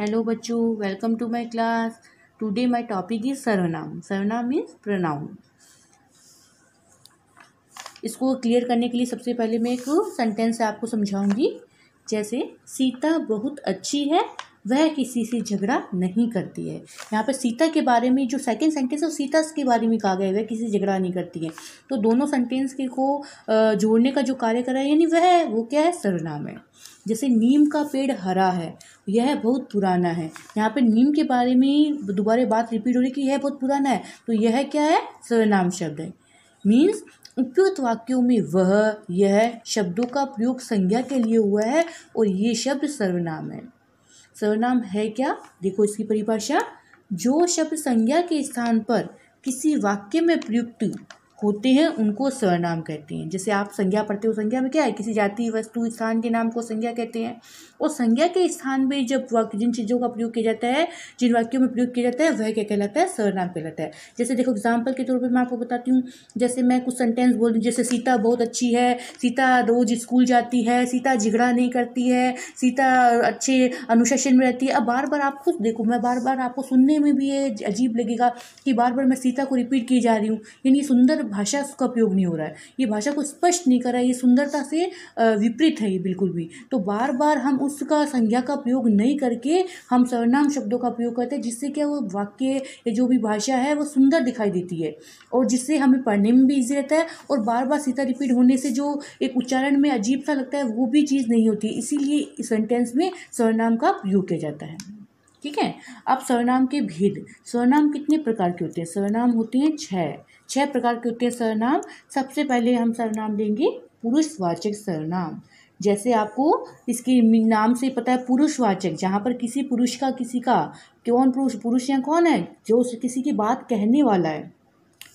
hello बच्चों welcome to my class today my topic is सर्वनाम सर्वनाम मीन्स प्रोनाउन इसको क्लियर करने के लिए सबसे पहले मैं एक सेंटेंस आपको समझाऊंगी जैसे सीता बहुत अच्छी है वह किसी से झगड़ा नहीं करती है यहाँ पर सीता के बारे में जो सेकंड सेंटेंस है सीता के बारे में कहा गया है वह किसी से झगड़ा नहीं करती है तो दोनों सेंटेंस के को जोड़ने का जो कार्य कर रहा है यानी वह वो क्या है सर्वनाम है जैसे नीम का पेड़ हरा है यह बहुत पुराना है यहाँ पे नीम के बारे में दोबारा बात रिपीट हो रही कि यह बहुत पुराना है तो यह क्या है सर्वनाम शब्द है मीन्स उपयुक्त वाक्यों में वह यह शब्दों का प्रयोग संज्ञा के लिए हुआ है और ये शब्द सर्वनाम है सर्वनाम है क्या देखो इसकी परिभाषा जो शब्द संज्ञा के स्थान पर किसी वाक्य में प्रयुक्त होते हैं उनको सर्वनाम कहते हैं जैसे आप संज्ञा पढ़ते हो संज्ञा में क्या है किसी जाति वस्तु स्थान के नाम को संज्ञा कहते हैं और संज्ञा के स्थान में जब वाक्य जिन चीज़ों का प्रयोग किया जाता है जिन वाक्यों में प्रयोग किया जाता है वह क्या कहलाता है सर्वनाम कहलाता है जैसे देखो एग्जाम्पल के तौर पर मैं आपको बताती हूँ जैसे मैं कुछ सेंटेंस बोल दूँ जैसे सीता बहुत अच्छी है सीता रोज़ स्कूल जाती है सीता झिगड़ा नहीं करती है सीता अच्छे अनुशासन में रहती है अब बार बार आप खुद देखो मैं बार बार आपको सुनने में भी ये अजीब लगेगा कि बार बार मैं सीता को रिपीट की जा रही हूँ यानी सुंदर भाषा का उपयोग नहीं हो रहा है ये भाषा को स्पष्ट नहीं कर रहा है ये सुंदरता से विपरीत है ये बिल्कुल भी तो बार बार हम उसका संज्ञा का उपयोग नहीं करके हम सर्वनाम शब्दों का उपयोग करते हैं जिससे क्या वो वाक्य या जो भी भाषा है वो सुंदर दिखाई देती है और जिससे हमें पढ़ने में भी ईजी रहता है और बार बार सीता रिपीट होने से जो एक उच्चारण में अजीब सा लगता है वो भी चीज़ नहीं होती इसीलिए इस सेंटेंस में सर्वनाम का उपयोग किया जाता है ठीक है अब सर्वनाम के भेद सर्वनाम कितने प्रकार के होते हैं सर्वनाम होते हैं छः छह प्रकार के होते हैं सर्वनाम सबसे पहले हम सर्वनाम लेंगे पुरुषवाचक सर्वनाम जैसे आपको इसके नाम से पता है पुरुषवाचक जहाँ पर किसी पुरुष का किसी का कौन पुरुष पुरुष या कौन है जो किसी की बात कहने वाला है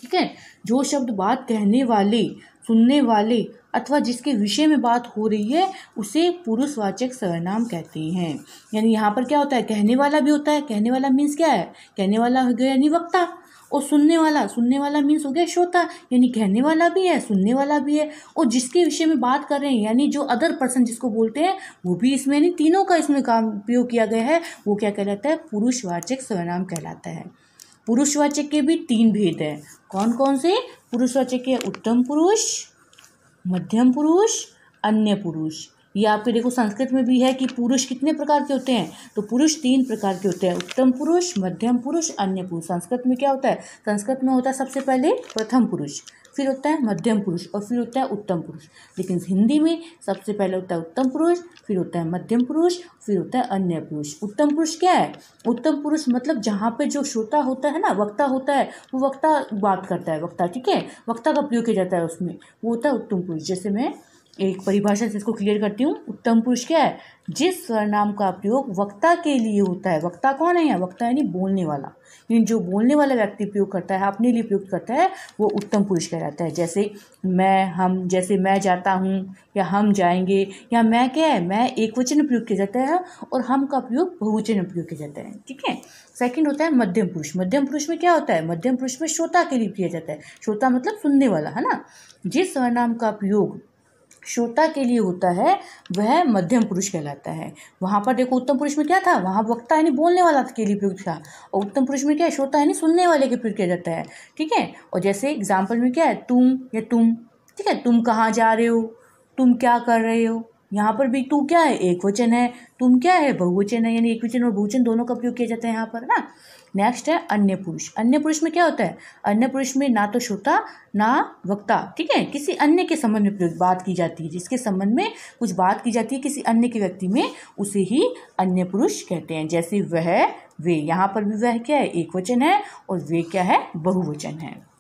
ठीक है जो शब्द बात कहने वाले सुनने वाले अथवा जिसके विषय में बात हो रही है उसे पुरुषवाचक सर्वनाम कहते हैं यानी यहाँ पर क्या होता है कहने वाला भी होता है कहने वाला मीन्स क्या है कहने वाला हो गया यानी वक्ता और सुनने वाला सुनने वाला मीन्स हो गया श्रोता यानी कहने वाला भी है सुनने वाला भी है और जिसके विषय में बात कर रहे हैं यानी जो अदर पर्सन जिसको बोलते हैं वो भी इसमें यानी तीनों का इसमें काम प्रयोग किया गया है वो क्या कहलाता है पुरुषवाचक स्वनाम कहलाता है पुरुषवाचक के भी तीन भेद हैं कौन कौन से पुरुषवाचक के उत्तम पुरुष मध्यम पुरुष अन्य पुरुष या आपके देखो संस्कृत में भी है कि पुरुष कितने प्रकार के होते हैं तो पुरुष तीन प्रकार के होते हैं उत्तम पुरुष मध्यम पुरुष अन्य पुरुष संस्कृत में क्या होता है संस्कृत में होता है सबसे पहले प्रथम पुरुष फिर होता है मध्यम पुरुष और फिर होता है उत्तम पुरुष लेकिन हिंदी में सबसे पहले होता है उत्तम पुरुष फिर होता है मध्यम पुरुष फिर होता है अन्य पुरुष उत्तम पुरुष क्या है उत्तम पुरुष मतलब जहाँ पे जो श्रोता होता है ना वक्ता होता है वो वक्ता बात करता है वक्ता ठीक है वक्ता का प्रयोग किया जाता है उसमें वो होता है उत्तम पुरुष जैसे मैं एक परिभाषा से इसको क्लियर करती हूँ उत्तम पुरुष क्या है जिस स्वरनाम का प्रयोग वक्ता के लिए होता है वक्ता कौन है यहाँ वक्ता यानी बोलने वाला यानी जो बोलने वाला व्यक्ति प्रयोग करता है अपने लिए प्रयोग करता है वो उत्तम पुरुष कहलाता है जैसे मैं हम जैसे मैं जाता हूँ या हम जाएंगे या मैं क्या है मैं एक वचन प्रयोग किया जाता है और हम का प्रयोग बहुवचन प्रयोग किया जाता है ठीक है सेकेंड होता है मध्यम पुरुष मध्यम पुरुष में क्या होता है मध्यम पुरुष में श्रोता के लिए किया जाता है श्रोता मतलब सुनने वाला है ना जिस स्वरनाम का प्रयोग श्रोता के लिए होता है वह मध्यम पुरुष कहलाता है वहाँ पर देखो उत्तम पुरुष में क्या था वहाँ वक्ता यानी बोलने वाला के लिए प्रयुक्त था और उत्तम पुरुष में क्या है श्रोता यानी सुनने वाले के प्रयोग किया जाता है ठीक है और जैसे एग्जाम्पल में क्या है तुम या तुम ठीक है तुम कहाँ जा रहे हो तुम क्या कर रहे हो यहाँ पर भी तू क्या है एक वचन है तुम क्या है बहुवचन है यानी एक वचन और बहुवचन दोनों का प्रयोग किया जाता है यहाँ पर ना नेक्स्ट है अन्य पुरुष अन्य पुरुष में क्या होता है अन्य पुरुष में ना तो श्रोता ना वक्ता ठीक है किसी अन्य के संबंध में बात की जाती है जिसके संबंध में कुछ बात की जाती है किसी अन्य के व्यक्ति में उसे ही अन्य पुरुष कहते हैं जैसे वह वे यहाँ पर भी वह क्या है एक वचन है और वे क्या है बहुवचन है